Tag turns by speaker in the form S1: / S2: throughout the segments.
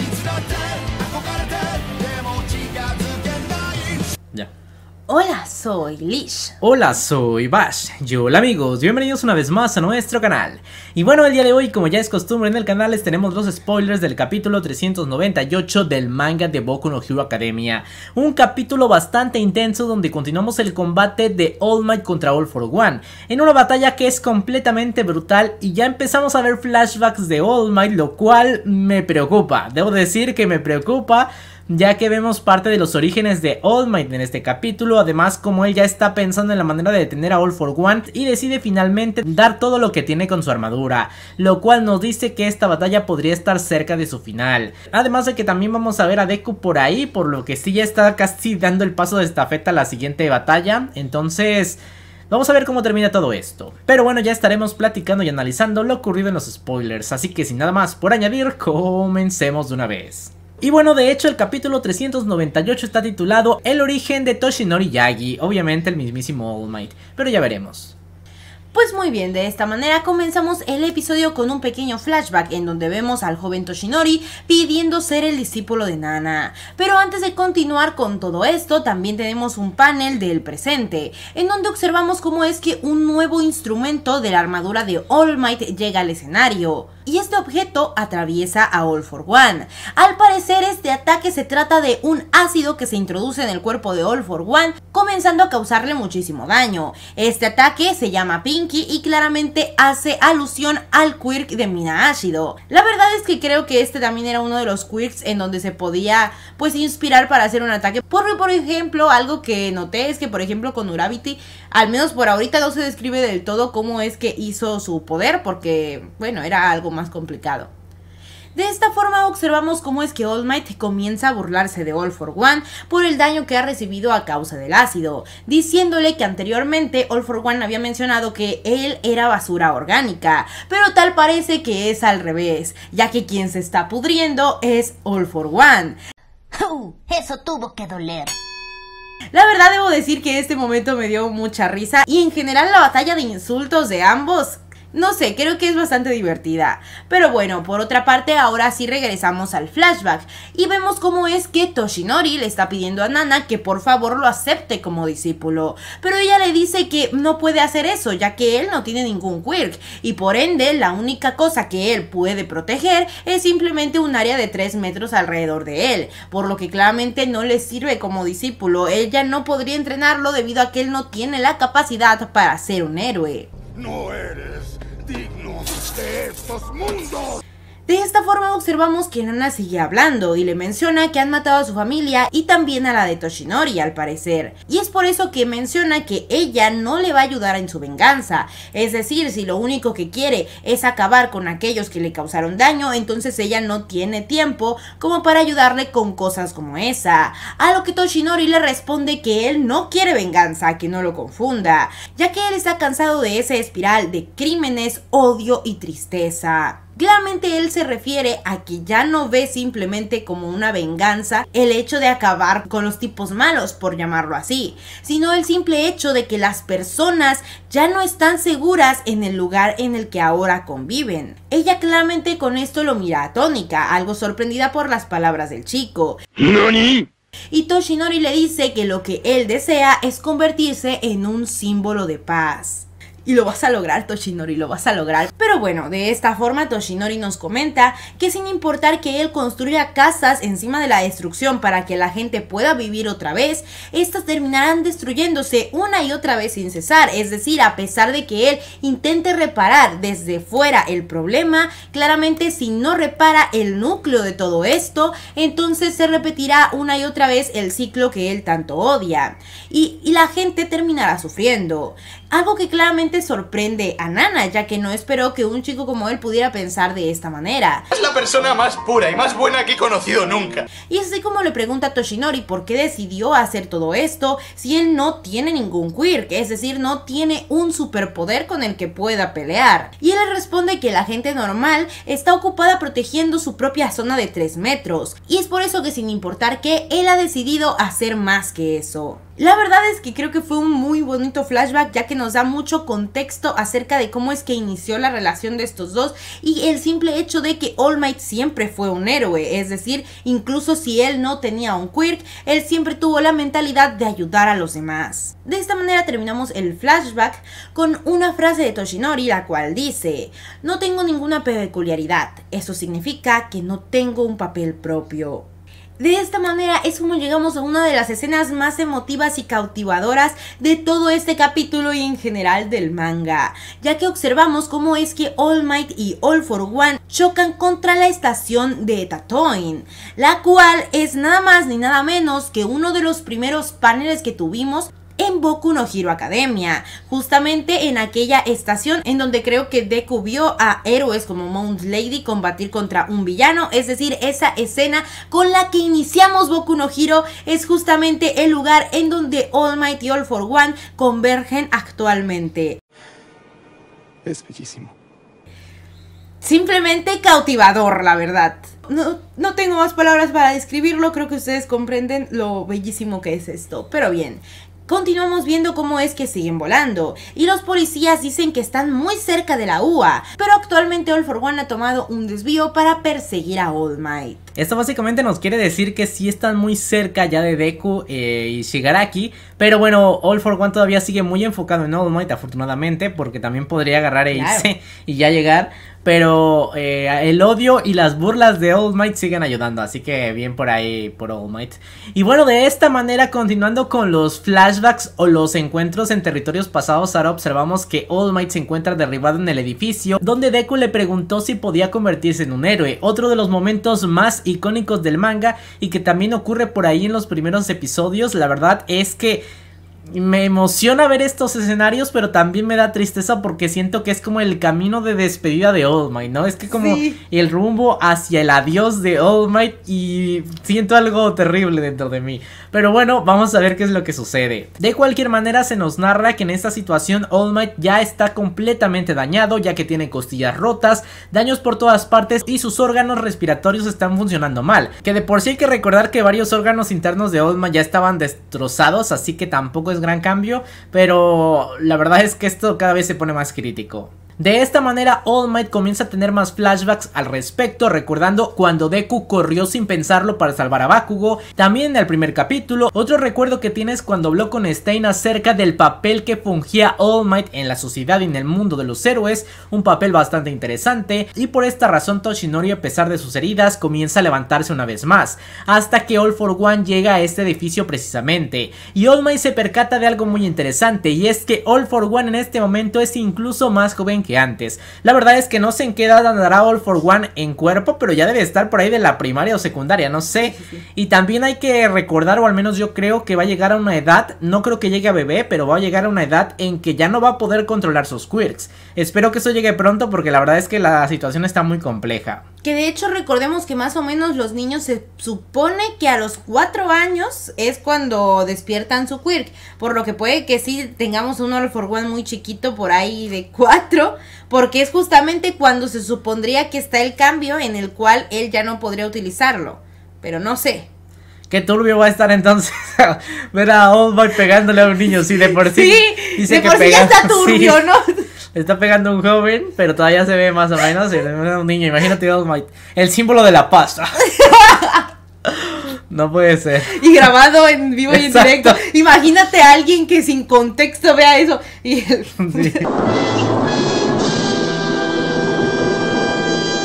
S1: It's not that
S2: Hola, soy Lish.
S1: Hola, soy Bash. Yo, hola amigos, bienvenidos una vez más a nuestro canal. Y bueno, el día de hoy, como ya es costumbre en el canal, les tenemos los spoilers del capítulo 398 del manga de Boku no Hero Academia. Un capítulo bastante intenso donde continuamos el combate de All Might contra All for One, en una batalla que es completamente brutal y ya empezamos a ver flashbacks de All Might, lo cual me preocupa. Debo decir que me preocupa ya que vemos parte de los orígenes de All Might en este capítulo, además como él ya está pensando en la manera de detener a All for One y decide finalmente dar todo lo que tiene con su armadura, lo cual nos dice que esta batalla podría estar cerca de su final. Además de que también vamos a ver a Deku por ahí, por lo que sí ya está casi dando el paso de esta estafeta a la siguiente batalla, entonces... Vamos a ver cómo termina todo esto. Pero bueno, ya estaremos platicando y analizando lo ocurrido en los spoilers, así que sin nada más por añadir, comencemos de una vez. Y bueno, de hecho el capítulo 398 está titulado El origen de Toshinori Yagi, obviamente el mismísimo All Might, pero ya veremos.
S2: Pues muy bien, de esta manera comenzamos el episodio con un pequeño flashback en donde vemos al joven Toshinori pidiendo ser el discípulo de Nana. Pero antes de continuar con todo esto, también tenemos un panel del presente, en donde observamos cómo es que un nuevo instrumento de la armadura de All Might llega al escenario y este objeto atraviesa a All for One. Al parecer este ataque se trata de un ácido que se introduce en el cuerpo de All for One, comenzando a causarle muchísimo daño. Este ataque se llama Pinky y claramente hace alusión al quirk de Mina Ácido. La verdad es que creo que este también era uno de los quirks en donde se podía pues inspirar para hacer un ataque. Porque por ejemplo, algo que noté es que por ejemplo con Uravity, al menos por ahorita no se describe del todo cómo es que hizo su poder porque bueno, era algo más más complicado. De esta forma observamos cómo es que All Might comienza a burlarse de All for One por el daño que ha recibido a causa del ácido, diciéndole que anteriormente All for One había mencionado que él era basura orgánica, pero tal parece que es al revés, ya que quien se está pudriendo es All for One. eso tuvo que doler. La verdad debo decir que este momento me dio mucha risa y en general la batalla de insultos de ambos no sé, creo que es bastante divertida. Pero bueno, por otra parte, ahora sí regresamos al flashback y vemos cómo es que Toshinori le está pidiendo a Nana que por favor lo acepte como discípulo. Pero ella le dice que no puede hacer eso, ya que él no tiene ningún quirk y por ende la única cosa que él puede proteger es simplemente un área de 3 metros alrededor de él, por lo que claramente no le sirve como discípulo. Ella no podría entrenarlo debido a que él no tiene la capacidad para ser un héroe. No eres dignos de estos mundos. De esta forma observamos que Nana sigue hablando y le menciona que han matado a su familia y también a la de Toshinori al parecer. Y es por eso que menciona que ella no le va a ayudar en su venganza. Es decir, si lo único que quiere es acabar con aquellos que le causaron daño, entonces ella no tiene tiempo como para ayudarle con cosas como esa. A lo que Toshinori le responde que él no quiere venganza, que no lo confunda, ya que él está cansado de esa espiral de crímenes, odio y tristeza. Claramente él se refiere a que ya no ve simplemente como una venganza el hecho de acabar con los tipos malos, por llamarlo así, sino el simple hecho de que las personas ya no están seguras en el lugar en el que ahora conviven. Ella claramente con esto lo mira tónica, algo sorprendida por las palabras del chico. Y Toshinori le dice que lo que él desea es convertirse en un símbolo de paz. Y lo vas a lograr, Toshinori, lo vas a lograr. Pero bueno, de esta forma Toshinori nos comenta que sin importar que él construya casas encima de la destrucción para que la gente pueda vivir otra vez, estas terminarán destruyéndose una y otra vez sin cesar. Es decir, a pesar de que él intente reparar desde fuera el problema, claramente si no repara el núcleo de todo esto, entonces se repetirá una y otra vez el ciclo que él tanto odia. Y, y la gente terminará sufriendo. Algo que claramente sorprende a Nana, ya que no esperó que un chico como él pudiera pensar de esta manera. Es la persona más pura y más buena que he conocido nunca. Y es así como le pregunta a Toshinori por qué decidió hacer todo esto si él no tiene ningún quirk, es decir, no tiene un superpoder con el que pueda pelear. Y él le responde que la gente normal está ocupada protegiendo su propia zona de 3 metros, y es por eso que sin importar que él ha decidido hacer más que eso. La verdad es que creo que fue un muy bonito flashback ya que nos da mucho contexto acerca de cómo es que inició la relación de estos dos y el simple hecho de que All Might siempre fue un héroe, es decir, incluso si él no tenía un quirk, él siempre tuvo la mentalidad de ayudar a los demás. De esta manera terminamos el flashback con una frase de Toshinori la cual dice, no tengo ninguna peculiaridad, eso significa que no tengo un papel propio. De esta manera es como llegamos a una de las escenas más emotivas y cautivadoras de todo este capítulo y en general del manga, ya que observamos cómo es que All Might y All for One chocan contra la estación de Tatooine, la cual es nada más ni nada menos que uno de los primeros paneles que tuvimos en Boku no Hero Academia, justamente en aquella estación en donde creo que Deku vio a héroes como Mount Lady combatir contra un villano, es decir, esa escena con la que iniciamos Boku no Hero es justamente el lugar en donde All Might y All for One convergen actualmente. Es bellísimo. Simplemente cautivador, la verdad. No, no, tengo más palabras para describirlo, creo que ustedes comprenden lo bellísimo que es esto. Pero bien, Continuamos viendo cómo es que siguen volando, y los policías dicen que están muy cerca de la UA, pero actualmente All for One ha tomado un desvío para perseguir a All Might. Esto
S1: básicamente nos quiere decir que sí están muy cerca ya de Deku eh, y Shigaraki. Pero bueno, All for One todavía sigue muy enfocado en All Might, afortunadamente, porque también podría agarrar e irse y ya llegar. Pero eh, el odio y las burlas de All Might siguen ayudando, así que bien por ahí, por All Might. Y bueno, de esta manera, continuando con los flashbacks o los encuentros en territorios pasados, ahora observamos que All Might se encuentra derribado en el edificio, donde Deku le preguntó si podía convertirse en un héroe. Otro de los momentos más icónicos del manga y que también ocurre por ahí en los primeros episodios. La verdad es que me emociona ver estos escenarios, pero también me da tristeza porque siento que es como el camino de despedida de All Might, ¿no? Es que como el rumbo hacia el adiós de All Might y siento algo terrible dentro de mí. Pero bueno, vamos a ver qué es lo que sucede. De cualquier manera, se nos narra que en esta situación All Might ya está completamente dañado, ya que tiene costillas rotas, daños por todas partes y sus órganos respiratorios están funcionando mal. Que de por sí hay que recordar que varios órganos internos de All Might ya estaban destrozados, así que tampoco es pues, gran cambio, pero la verdad es que esto cada vez se pone más crítico. De esta manera, All Might comienza a tener más flashbacks al respecto, recordando cuando Deku corrió sin pensarlo para salvar a Bakugo, también en el primer capítulo. Otro recuerdo que tienes cuando habló con Stein acerca del papel que fungía All Might en la sociedad y en el mundo de los héroes, un papel bastante interesante, y por esta razón Toshinori a pesar de sus heridas comienza a levantarse una vez más, hasta que All for One llega a este edificio precisamente, y All Might se percata de algo muy interesante, y es que All for One en este momento es incluso más joven que antes. La verdad es que no sé en qué edad andará All for One en cuerpo, pero ya debe estar por ahí de la primaria o secundaria, no sé. Y también hay que recordar, o al menos yo creo que va a llegar a una edad, no creo que llegue a bebé, pero va a llegar a una edad en que ya no va a poder controlar sus quirks. Espero que eso llegue pronto porque la verdad es que la situación está muy compleja.
S2: Que de hecho recordemos que más o menos los niños se supone que a los cuatro años es cuando despiertan su quirk. Por lo que puede que sí tengamos un All for One muy chiquito por ahí de cuatro. Porque es justamente cuando se supondría que está el cambio en el cual él ya no podría utilizarlo. Pero no sé.
S1: Qué turbio va a estar entonces ver a Oldboy pegándole a un niño, sí, de por sí. Sí, de por sí ya está turbio, ¿no? Está pegando un joven, pero todavía se ve más o menos. un niño, imagínate el símbolo de la pasta. No puede ser.
S2: Y grabado en vivo y en directo. Imagínate a alguien que sin contexto vea eso. Y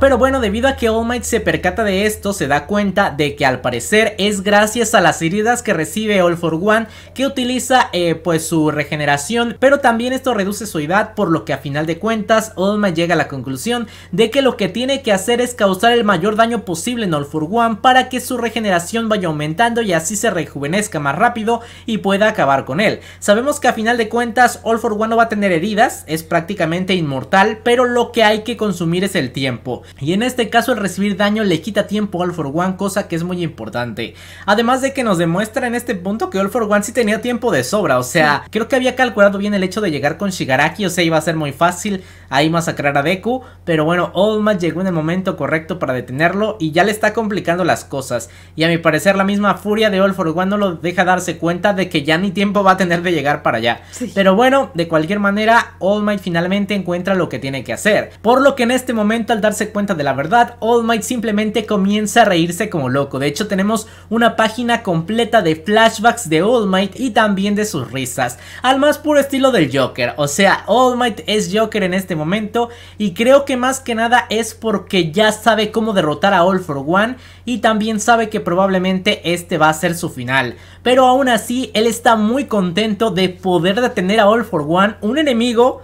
S1: Pero bueno, debido a que All Might se percata de esto, se da cuenta de que al parecer es gracias a las heridas que recibe All for One que utiliza eh, pues su regeneración, pero también esto reduce su edad, por lo que a final de cuentas All Might llega a la conclusión de que lo que tiene que hacer es causar el mayor daño posible en All for One para que su regeneración vaya aumentando y así se rejuvenezca más rápido y pueda acabar con él. Sabemos que a final de cuentas All for One no va a tener heridas, es prácticamente inmortal, pero lo que hay que consumir es el tiempo. Y en este caso el recibir daño le quita tiempo a All for One, cosa que es muy importante. Además de que nos demuestra en este punto que All for One sí tenía tiempo de sobra, o sea, creo que había calculado bien el hecho de llegar con Shigaraki, o sea, iba a ser muy fácil ahí masacrar a Deku, pero bueno, All Might llegó en el momento correcto para detenerlo y ya le está complicando las cosas. Y a mi parecer la misma furia de All for One no lo deja darse cuenta de que ya ni tiempo va a tener de llegar para allá. Pero bueno, de cualquier manera, All Might finalmente encuentra lo que tiene que hacer. Por lo que en este momento al darse cuenta de la verdad, All Might simplemente comienza a reírse como loco. De hecho, tenemos una página completa de flashbacks de All Might y también de sus risas, al más puro estilo del Joker. O sea, All Might es Joker en este momento y creo que más que nada es porque ya sabe cómo derrotar a All for One y también sabe que probablemente este va a ser su final. Pero aún así, él está muy contento de poder detener a All for One, un enemigo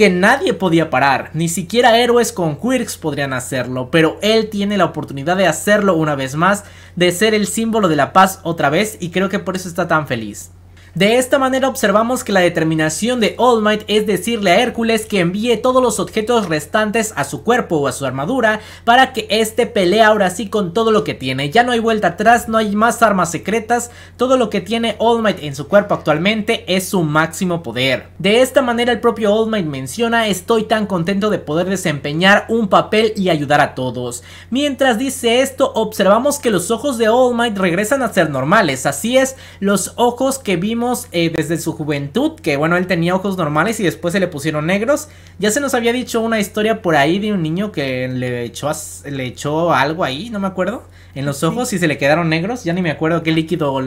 S1: que nadie podía parar, ni siquiera héroes con quirks podrían hacerlo, pero él tiene la oportunidad de hacerlo una vez más, de ser el símbolo de la paz otra vez y creo que por eso está tan feliz. De esta manera observamos que la determinación de All Might es decirle a Hércules que envíe todos los objetos restantes a su cuerpo o a su armadura para que este pelee ahora sí con todo lo que tiene. Ya no hay vuelta atrás, no hay más armas secretas, todo lo que tiene All Might en su cuerpo actualmente es su máximo poder. De esta manera el propio All Might menciona estoy tan contento de poder desempeñar un papel y ayudar a todos. Mientras dice esto observamos que los ojos de All Might regresan a ser normales, así es, los ojos que vimos eh, desde su juventud, que bueno, él tenía ojos normales y después se le pusieron negros. Ya se nos había dicho una historia por ahí de un niño que le echó, le echó algo ahí, no me acuerdo, en los ojos y se le quedaron negros. Ya ni me acuerdo qué líquido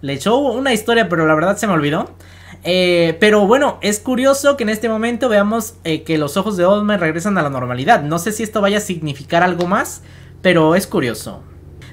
S1: le echó una historia, pero la verdad se me olvidó. Eh, pero bueno, es curioso que en este momento veamos eh, que los ojos de Oldman regresan a la normalidad. No sé si esto vaya a significar algo más, pero es curioso.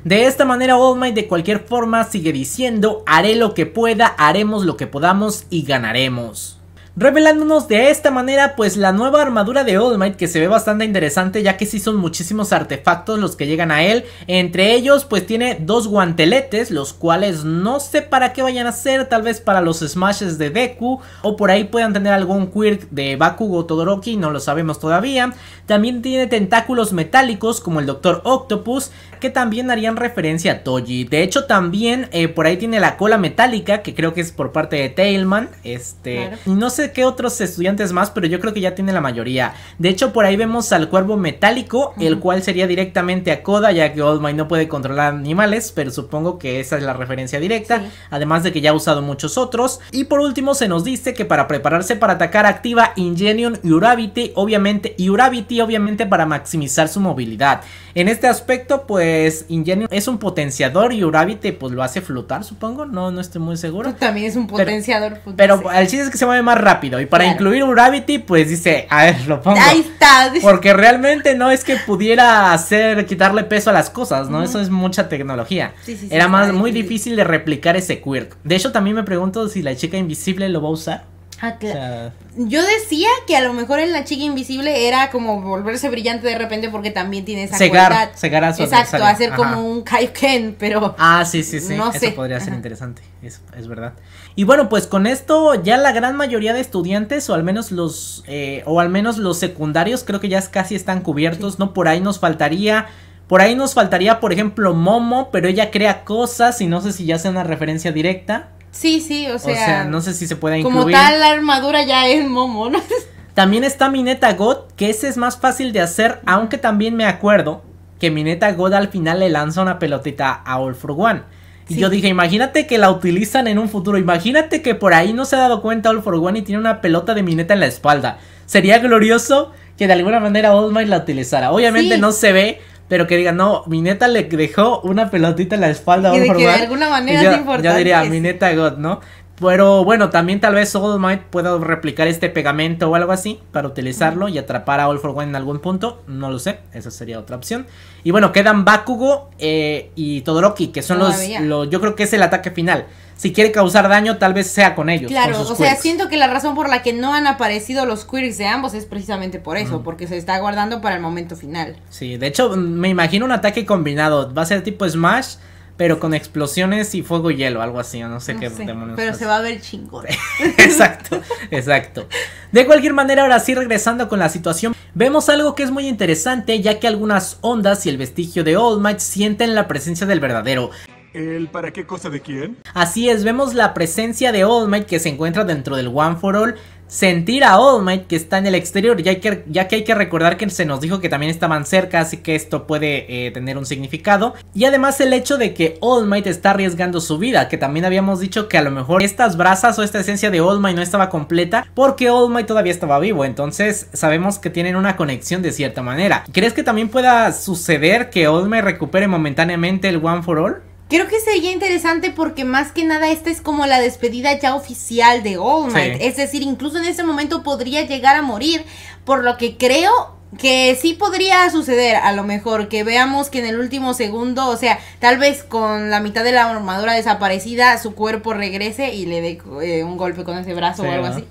S1: De esta manera All Might de cualquier forma sigue diciendo haré lo que pueda, haremos lo que podamos y ganaremos revelándonos de esta manera pues la nueva armadura de All Might que se ve bastante interesante ya que sí son muchísimos artefactos los que llegan a él, entre ellos pues tiene dos guanteletes los cuales no sé para qué vayan a ser, tal vez para los smashes de Deku o por ahí puedan tener algún quirk de Bakugo Todoroki, no lo sabemos todavía, también tiene tentáculos metálicos como el Doctor Octopus que también harían referencia a Toji, de hecho también eh, por ahí tiene la cola metálica que creo que es por parte de Tailman, este, no sé que qué otros estudiantes más, pero yo creo que ya tiene la mayoría. De hecho, por ahí vemos al cuervo metálico, el cual sería directamente a Coda, ya que Old Might no puede controlar animales, pero supongo que esa es la referencia directa, además de que ya ha usado muchos otros. Y por último, se nos dice que para prepararse para atacar activa Ingenium y Uravity, obviamente, y Uravity, obviamente, para maximizar su movilidad. En este aspecto, pues Ingenium es un potenciador y Uravity pues lo hace flotar, supongo. No, no estoy muy seguro.
S2: también es un potenciador. Pues,
S1: pero, pero al chiste es que se mueve más rápido. Y para incluir un Gravity, pues dice, a ver, lo pongo. Ahí
S2: está.
S1: Porque realmente no es que pudiera hacer, quitarle peso a las cosas, ¿no? Eso es mucha tecnología. Era más muy difícil de replicar ese quirk. De hecho, también me pregunto si la chica invisible lo va a usar.
S2: Ah, yo decía que a lo mejor en la chica invisible era como volverse brillante de repente porque también tiene esa cualidad. a su Exacto, hacer como un Kaioken,
S1: pero. Ah, sí, sí, sí. Eso podría ser interesante. Es, es verdad. Y bueno, pues con esto ya la gran mayoría de estudiantes, o al menos los. Eh, o al menos los secundarios, creo que ya casi están cubiertos, ¿no? Por ahí nos faltaría. Por ahí nos faltaría, por ejemplo, Momo, pero ella crea cosas y no sé si ya sea una referencia directa.
S2: Sí, sí, o sea. O sea, no
S1: sé si se puede incluir. Como tal, la
S2: armadura ya es Momo, ¿no?
S1: También está Mineta God, que ese es más fácil de hacer, aunque también me acuerdo que Mineta God al final le lanza una pelotita a All for One. Y yo dije, imagínate que la utilizan en un futuro, imagínate que por ahí no se ha dado cuenta All for One y tiene una pelota de Mineta en la espalda. Sería glorioso que de alguna manera All Might la utilizara. Obviamente no se ve, pero que diga, no, mi neta le dejó una pelotita en la espalda. Y de que de alguna manera es importante. Yo diría, mi neta God, ¿no? Pero bueno, también tal vez All pueda replicar este pegamento o algo así para utilizarlo y atrapar a All for One en algún punto. No lo sé, esa sería otra opción. Y bueno, quedan Bakugo eh, y Todoroki, que son los, Yo creo que es el ataque final. Si quiere causar daño, tal vez sea con ellos. Claro, o sea,
S2: siento que la razón por la que no han aparecido los quirks de ambos es precisamente por eso, porque se está guardando para el momento final.
S1: Sí, de hecho, me imagino un ataque combinado. Va a ser tipo Smash pero con explosiones y fuego hielo, algo así, no sé qué Pero se
S2: va a ver chingón. exacto,
S1: exacto. De cualquier manera, ahora sí, regresando con la situación, vemos algo que es muy interesante, ya que algunas ondas y el vestigio de All Might sienten la presencia del verdadero. ¿El para qué cosa de quién? Así es, vemos la presencia de All Might que se encuentra dentro del One for All, sentir a All Might que está en el exterior, ya, que, hay que recordar que se nos dijo que también estaban cerca, así que esto puede eh, tener un significado. Y además el hecho de que All Might está arriesgando su vida, que también habíamos dicho que a lo mejor estas brasas o esta esencia de All Might no estaba completa porque All Might todavía estaba vivo, entonces sabemos que tienen una conexión de cierta manera. ¿Crees que también pueda suceder que All Might recupere momentáneamente el One for
S2: All? Creo que sería interesante porque más que nada esta es como la despedida ya oficial de All Might. Es decir, incluso en ese momento podría llegar a morir, por lo que creo que sí podría suceder, a lo mejor, que veamos que en el último segundo, o sea, tal vez con la mitad de la armadura desaparecida, su cuerpo regrese y le dé eh, un golpe con ese brazo o algo así.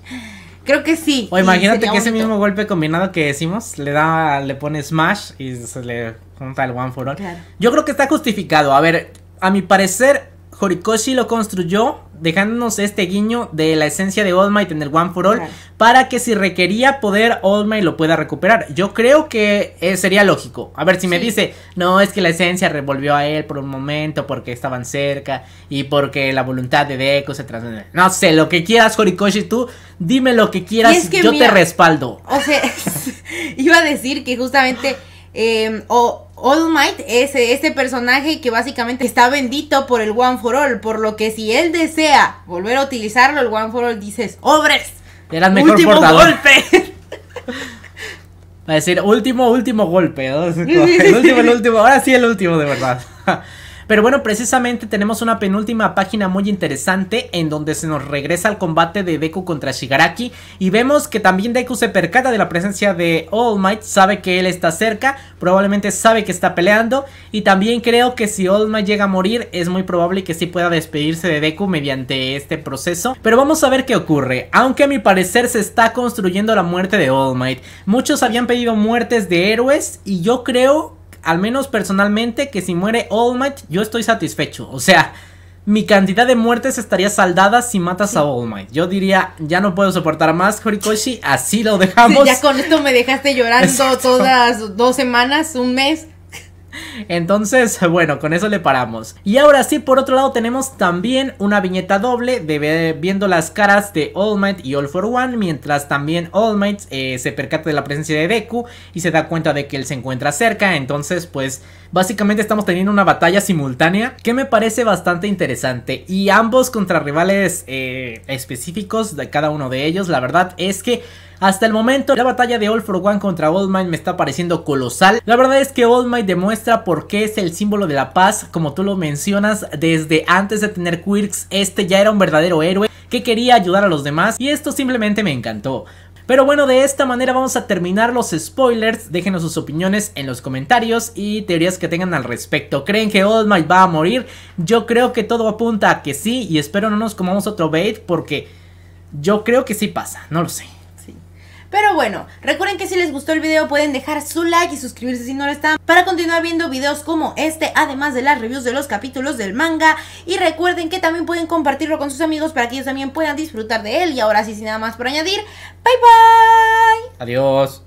S2: Creo que sí. O imagínate que ese
S1: mismo golpe combinado que decimos le da, le pone smash y se le junta el one for all. Yo creo que está justificado. A ver, a mi parecer, Horikoshi lo construyó dejándonos este guiño de la esencia de All Might en el One for All para que si requería poder All Might lo pueda recuperar. Yo creo que eh, sería lógico. A ver si me dice, no, es que la esencia revolvió a él por un momento porque estaban cerca y porque la voluntad de Deku... se transmite. No sé, lo que quieras Horikoshi tú, dime lo que quieras, yo te respaldo.
S2: O sea, iba a decir que justamente Em, o All Might es este personaje que básicamente está bendito por el One for All, por lo que si él desea volver a utilizarlo, el One for All dices, ¡Obres!
S1: Era mejor ¡Último golpe! Va a decir, último, último golpe. El último, el último. Ahora sí el último, de verdad. Pero bueno, precisamente tenemos una penúltima página muy interesante en donde se nos regresa al combate de Deku contra Shigaraki y vemos que también Deku se percata de la presencia de All Might, sabe que él está cerca, probablemente sabe que está peleando y también creo que si All Might llega a morir es muy probable que sí pueda despedirse de Deku mediante este proceso. Pero vamos a ver qué ocurre, aunque a mi parecer se está construyendo la muerte de All Might. Muchos habían pedido muertes de héroes y yo creo al menos personalmente, que si muere All Might, yo estoy satisfecho. O sea, mi cantidad de muertes estaría saldada si matas a All Might. Yo diría, ya no puedo soportar más, Horikoshi, así lo dejamos. ya con esto
S2: me dejaste llorando todas dos semanas, un mes.
S1: Entonces, bueno, con eso le paramos. Y ahora sí, por otro lado tenemos también una viñeta doble de viendo las caras de All Might y All For One, mientras también All Might eh, se percata de la presencia de Deku y se da cuenta de que él se encuentra cerca, entonces pues básicamente estamos teniendo una batalla simultánea que me parece bastante interesante y ambos contra rivales eh, específicos de cada uno de ellos, la verdad es que hasta el momento la batalla de All for One contra All Might me está pareciendo colosal. La verdad es que All Might demuestra por qué es el símbolo de la paz, como tú lo mencionas, desde antes de tener Quirks este ya era un verdadero héroe que quería ayudar a los demás y esto simplemente me encantó. Pero bueno, de esta manera vamos a terminar los spoilers. Déjenos sus opiniones en los comentarios y teorías que tengan al respecto. ¿Creen que All Might va a morir? Yo creo que todo apunta a que sí y espero no nos comamos otro bait porque yo creo que sí pasa, no lo sé.
S2: Pero bueno, recuerden que si les gustó el video pueden dejar su like y suscribirse si no lo están para continuar viendo videos como este, además de las reviews de los capítulos del manga. Y recuerden que también pueden compartirlo con sus amigos para que ellos también puedan disfrutar de él. Y ahora sí, sin nada más por añadir, bye bye.
S1: Adiós.